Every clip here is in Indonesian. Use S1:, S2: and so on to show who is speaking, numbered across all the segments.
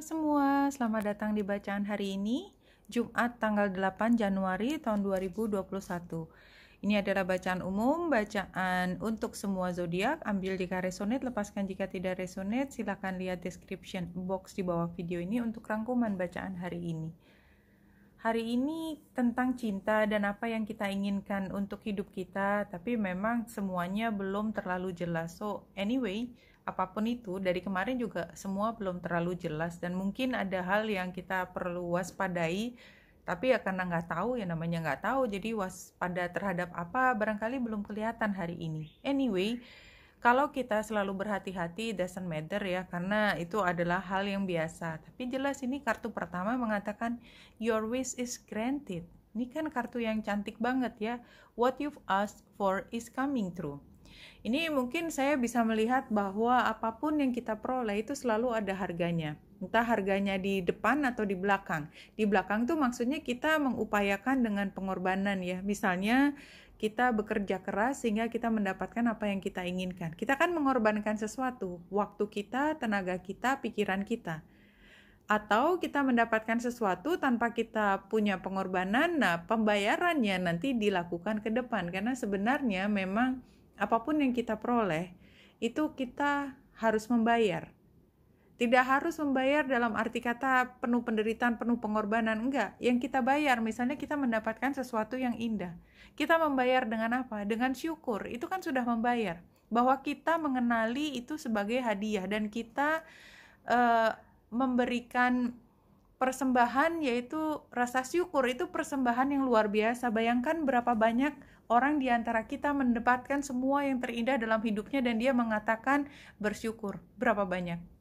S1: semua, selamat datang di bacaan hari ini, Jumat tanggal 8 Januari tahun 2021. Ini adalah bacaan umum, bacaan untuk semua zodiak. Ambil jika resonate, lepaskan jika tidak resonate. Silahkan lihat description box di bawah video ini untuk rangkuman bacaan hari ini hari ini tentang cinta dan apa yang kita inginkan untuk hidup kita, tapi memang semuanya belum terlalu jelas. So, anyway, apapun itu, dari kemarin juga semua belum terlalu jelas dan mungkin ada hal yang kita perlu waspadai, tapi ya karena nggak tahu ya namanya nggak tahu, jadi waspada terhadap apa barangkali belum kelihatan hari ini. Anyway, kalau kita selalu berhati-hati, doesn't matter ya, karena itu adalah hal yang biasa. Tapi jelas ini kartu pertama mengatakan your wish is granted. Ini kan kartu yang cantik banget ya. What you've asked for is coming true. Ini mungkin saya bisa melihat bahwa apapun yang kita peroleh itu selalu ada harganya entah harganya di depan atau di belakang. Di belakang tuh maksudnya kita mengupayakan dengan pengorbanan ya. Misalnya kita bekerja keras sehingga kita mendapatkan apa yang kita inginkan. Kita kan mengorbankan sesuatu, waktu kita, tenaga kita, pikiran kita. Atau kita mendapatkan sesuatu tanpa kita punya pengorbanan, nah pembayarannya nanti dilakukan ke depan karena sebenarnya memang apapun yang kita peroleh itu kita harus membayar tidak harus membayar dalam arti kata penuh penderitaan, penuh pengorbanan, enggak. Yang kita bayar, misalnya kita mendapatkan sesuatu yang indah. Kita membayar dengan apa? Dengan syukur. Itu kan sudah membayar. Bahwa kita mengenali itu sebagai hadiah dan kita e, memberikan persembahan yaitu rasa syukur itu persembahan yang luar biasa. Bayangkan berapa banyak orang di antara kita mendapatkan semua yang terindah dalam hidupnya dan dia mengatakan bersyukur. Berapa banyak?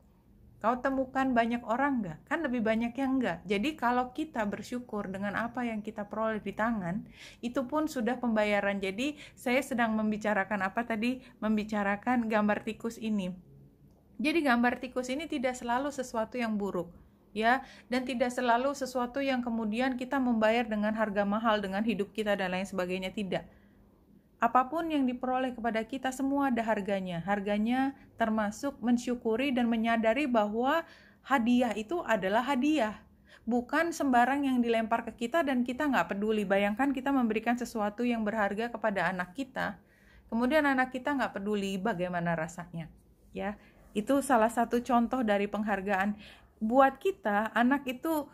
S1: Kau temukan banyak orang nggak? Kan lebih banyak yang nggak. Jadi kalau kita bersyukur dengan apa yang kita peroleh di tangan, itu pun sudah pembayaran. Jadi saya sedang membicarakan apa tadi? Membicarakan gambar tikus ini. Jadi gambar tikus ini tidak selalu sesuatu yang buruk ya dan tidak selalu sesuatu yang kemudian kita membayar dengan harga mahal dengan hidup kita dan lain sebagainya tidak apapun yang diperoleh kepada kita semua ada harganya. Harganya termasuk mensyukuri dan menyadari bahwa hadiah itu adalah hadiah. Bukan sembarang yang dilempar ke kita dan kita nggak peduli. Bayangkan kita memberikan sesuatu yang berharga kepada anak kita, kemudian anak kita nggak peduli bagaimana rasanya. Ya, itu salah satu contoh dari penghargaan. Buat kita, anak itu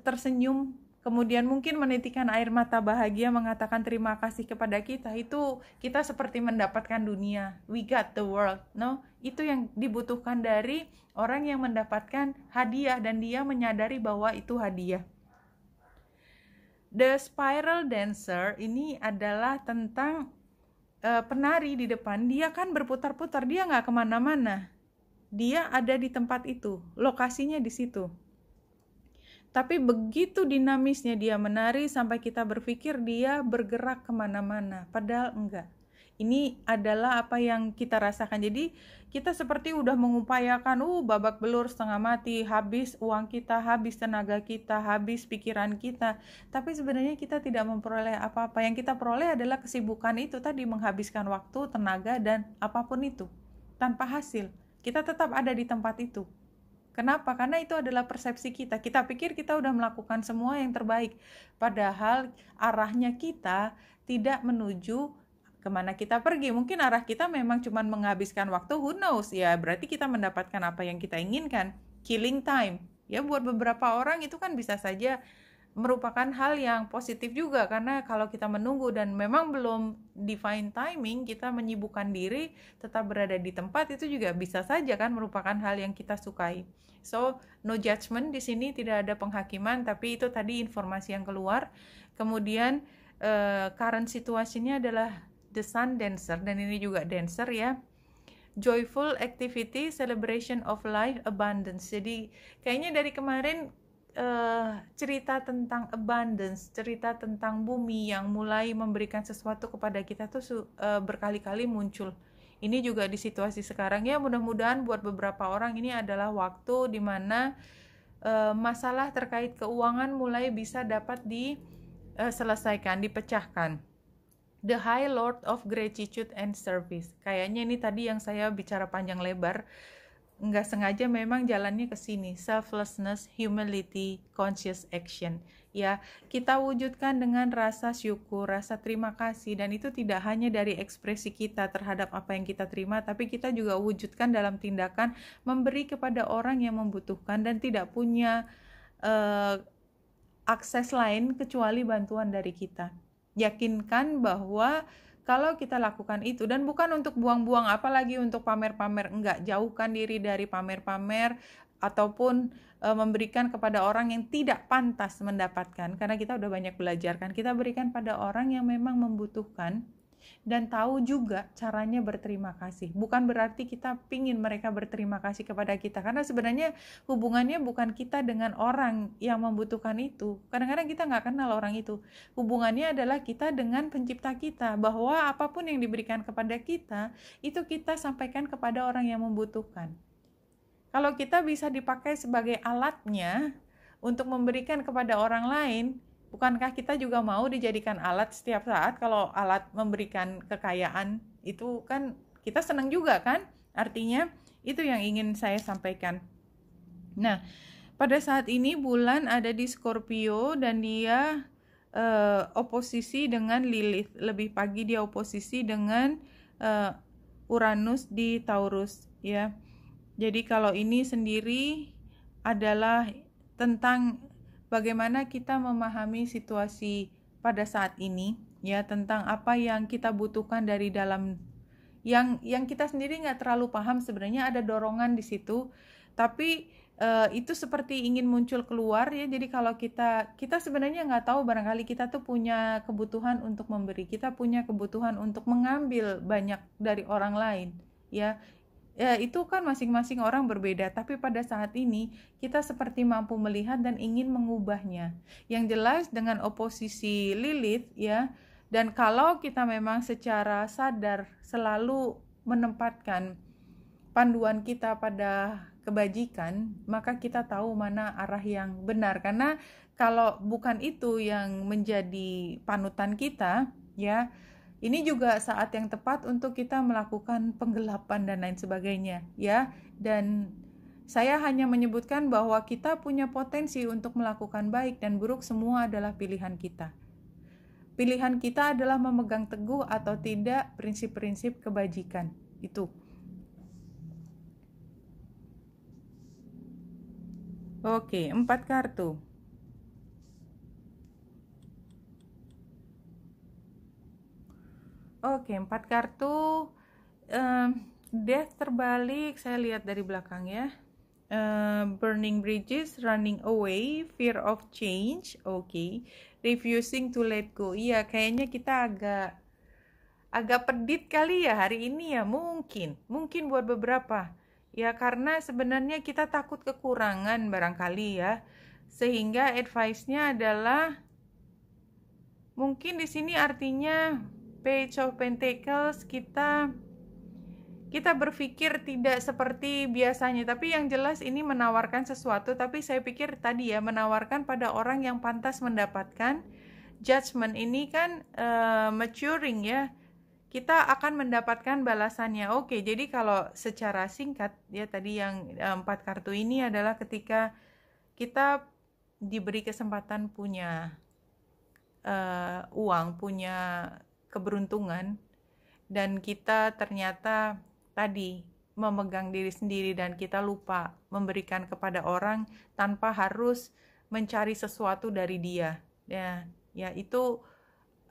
S1: tersenyum kemudian mungkin menitikan air mata bahagia mengatakan terima kasih kepada kita itu kita seperti mendapatkan dunia we got the world no itu yang dibutuhkan dari orang yang mendapatkan hadiah dan dia menyadari bahwa itu hadiah the spiral dancer ini adalah tentang uh, penari di depan dia kan berputar-putar dia nggak kemana-mana dia ada di tempat itu lokasinya di situ tapi begitu dinamisnya dia menari sampai kita berpikir dia bergerak kemana-mana, padahal enggak. Ini adalah apa yang kita rasakan. Jadi kita seperti udah mengupayakan, uh babak belur setengah mati, habis uang kita, habis tenaga kita, habis pikiran kita. Tapi sebenarnya kita tidak memperoleh apa-apa. Yang kita peroleh adalah kesibukan itu tadi menghabiskan waktu, tenaga, dan apapun itu. Tanpa hasil, kita tetap ada di tempat itu. Kenapa? Karena itu adalah persepsi kita. Kita pikir kita sudah melakukan semua yang terbaik, padahal arahnya kita tidak menuju kemana kita pergi. Mungkin arah kita memang cuma menghabiskan waktu, who knows ya. Berarti kita mendapatkan apa yang kita inginkan, killing time. Ya buat beberapa orang itu kan bisa saja merupakan hal yang positif juga karena kalau kita menunggu dan memang belum define timing kita menyibukkan diri tetap berada di tempat itu juga bisa saja kan merupakan hal yang kita sukai so no judgment di sini tidak ada penghakiman tapi itu tadi informasi yang keluar kemudian uh, current situasinya adalah the sun dancer dan ini juga dancer ya joyful activity celebration of life abundance jadi kayaknya dari kemarin uh, cerita tentang abundance, cerita tentang bumi yang mulai memberikan sesuatu kepada kita tuh uh, berkali-kali muncul. Ini juga di situasi sekarang ya mudah-mudahan buat beberapa orang ini adalah waktu di mana uh, masalah terkait keuangan mulai bisa dapat diselesaikan, dipecahkan. The High Lord of Gratitude and Service. Kayaknya ini tadi yang saya bicara panjang lebar nggak sengaja memang jalannya ke sini selflessness humility conscious action ya kita wujudkan dengan rasa syukur rasa terima kasih dan itu tidak hanya dari ekspresi kita terhadap apa yang kita terima tapi kita juga wujudkan dalam tindakan memberi kepada orang yang membutuhkan dan tidak punya uh, akses lain kecuali bantuan dari kita yakinkan bahwa kalau kita lakukan itu dan bukan untuk buang-buang apalagi untuk pamer-pamer enggak jauhkan diri dari pamer-pamer ataupun e, memberikan kepada orang yang tidak pantas mendapatkan karena kita udah banyak belajar kan kita berikan pada orang yang memang membutuhkan dan tahu juga caranya berterima kasih. Bukan berarti kita pingin mereka berterima kasih kepada kita, karena sebenarnya hubungannya bukan kita dengan orang yang membutuhkan itu. Kadang-kadang kita nggak kenal orang itu. Hubungannya adalah kita dengan pencipta kita, bahwa apapun yang diberikan kepada kita, itu kita sampaikan kepada orang yang membutuhkan. Kalau kita bisa dipakai sebagai alatnya untuk memberikan kepada orang lain, Bukankah kita juga mau dijadikan alat setiap saat kalau alat memberikan kekayaan itu kan kita senang juga kan? Artinya itu yang ingin saya sampaikan. Nah, pada saat ini bulan ada di Scorpio dan dia eh, oposisi dengan Lilith. Lebih pagi dia oposisi dengan eh, Uranus di Taurus ya. Jadi kalau ini sendiri adalah tentang bagaimana kita memahami situasi pada saat ini ya tentang apa yang kita butuhkan dari dalam yang yang kita sendiri nggak terlalu paham sebenarnya ada dorongan di situ tapi uh, itu seperti ingin muncul keluar ya jadi kalau kita kita sebenarnya nggak tahu barangkali kita tuh punya kebutuhan untuk memberi kita punya kebutuhan untuk mengambil banyak dari orang lain ya ya itu kan masing-masing orang berbeda tapi pada saat ini kita seperti mampu melihat dan ingin mengubahnya yang jelas dengan oposisi Lilith ya dan kalau kita memang secara sadar selalu menempatkan panduan kita pada kebajikan maka kita tahu mana arah yang benar karena kalau bukan itu yang menjadi panutan kita ya ini juga saat yang tepat untuk kita melakukan penggelapan dan lain sebagainya, ya. Dan saya hanya menyebutkan bahwa kita punya potensi untuk melakukan baik dan buruk semua adalah pilihan kita. Pilihan kita adalah memegang teguh atau tidak prinsip-prinsip kebajikan. Itu. Oke, empat kartu. oke empat kartu um, death terbalik saya lihat dari belakang ya uh, burning bridges running away fear of change oke okay. refusing to let go iya kayaknya kita agak agak pedit kali ya hari ini ya mungkin mungkin buat beberapa ya karena sebenarnya kita takut kekurangan barangkali ya sehingga advice-nya adalah mungkin di sini artinya Page of Pentacles kita kita berpikir tidak seperti biasanya, tapi yang jelas ini menawarkan sesuatu, tapi saya pikir tadi ya menawarkan pada orang yang pantas mendapatkan judgment ini kan uh, maturing ya. Kita akan mendapatkan balasannya. Oke, jadi kalau secara singkat ya tadi yang eh, empat uh, kartu ini adalah ketika kita diberi kesempatan punya uh, uang, punya keberuntungan dan kita ternyata tadi memegang diri sendiri dan kita lupa memberikan kepada orang tanpa harus mencari sesuatu dari dia. Ya, ya itu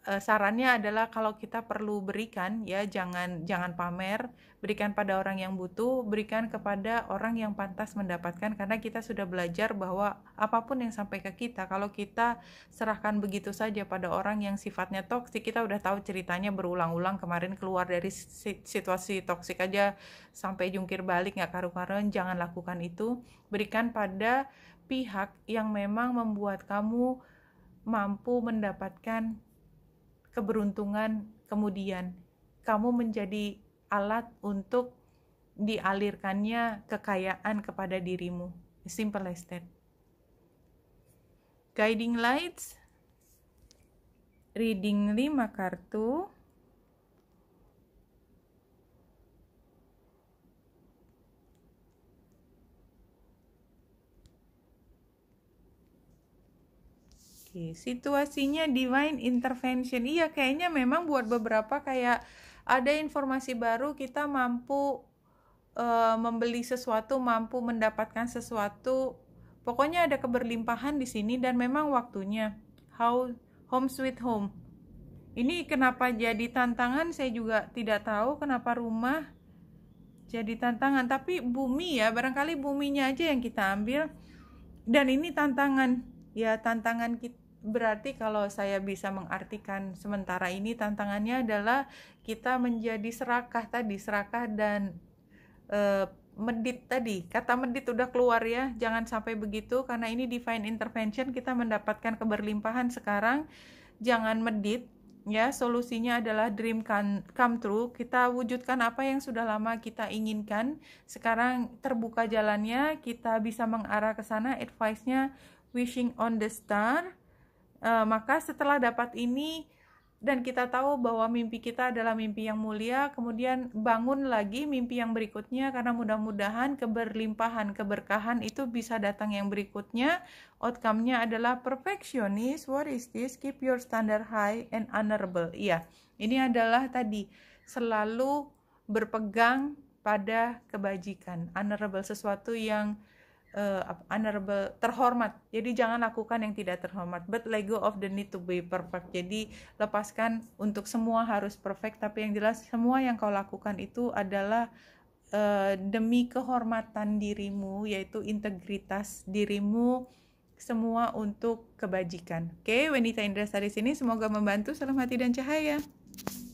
S1: Eh, sarannya adalah kalau kita perlu berikan ya jangan jangan pamer, berikan pada orang yang butuh, berikan kepada orang yang pantas mendapatkan karena kita sudah belajar bahwa apapun yang sampai ke kita kalau kita serahkan begitu saja pada orang yang sifatnya toksik, kita udah tahu ceritanya berulang-ulang kemarin keluar dari situasi toksik aja sampai jungkir balik nggak karu-karuan, jangan lakukan itu. Berikan pada pihak yang memang membuat kamu mampu mendapatkan keberuntungan kemudian. Kamu menjadi alat untuk dialirkannya kekayaan kepada dirimu. Simple as that. Guiding lights, reading 5 kartu, situasi. Situasinya divine intervention. Iya, kayaknya memang buat beberapa kayak ada informasi baru kita mampu uh, membeli sesuatu, mampu mendapatkan sesuatu. Pokoknya ada keberlimpahan di sini dan memang waktunya. How home sweet home. Ini kenapa jadi tantangan saya juga tidak tahu kenapa rumah jadi tantangan, tapi bumi ya, barangkali buminya aja yang kita ambil. Dan ini tantangan ya tantangan kita berarti kalau saya bisa mengartikan sementara ini tantangannya adalah kita menjadi serakah tadi serakah dan e, medit tadi kata medit udah keluar ya jangan sampai begitu karena ini divine intervention kita mendapatkan keberlimpahan sekarang jangan medit ya solusinya adalah dream kan, come true kita wujudkan apa yang sudah lama kita inginkan sekarang terbuka jalannya kita bisa mengarah ke sana advice-nya wishing on the star Uh, maka setelah dapat ini dan kita tahu bahwa mimpi kita adalah mimpi yang mulia, kemudian bangun lagi mimpi yang berikutnya karena mudah-mudahan keberlimpahan, keberkahan itu bisa datang yang berikutnya. Outcome-nya adalah perfectionist, what is this? Keep your standard high and honorable. Iya, ini adalah tadi selalu berpegang pada kebajikan, honorable sesuatu yang uh, honorable terhormat jadi jangan lakukan yang tidak terhormat but let go of the need to be perfect jadi lepaskan untuk semua harus perfect tapi yang jelas semua yang kau lakukan itu adalah uh, demi kehormatan dirimu yaitu integritas dirimu semua untuk kebajikan. Oke, okay, Wendy Indra di sini semoga membantu. Salam hati dan cahaya.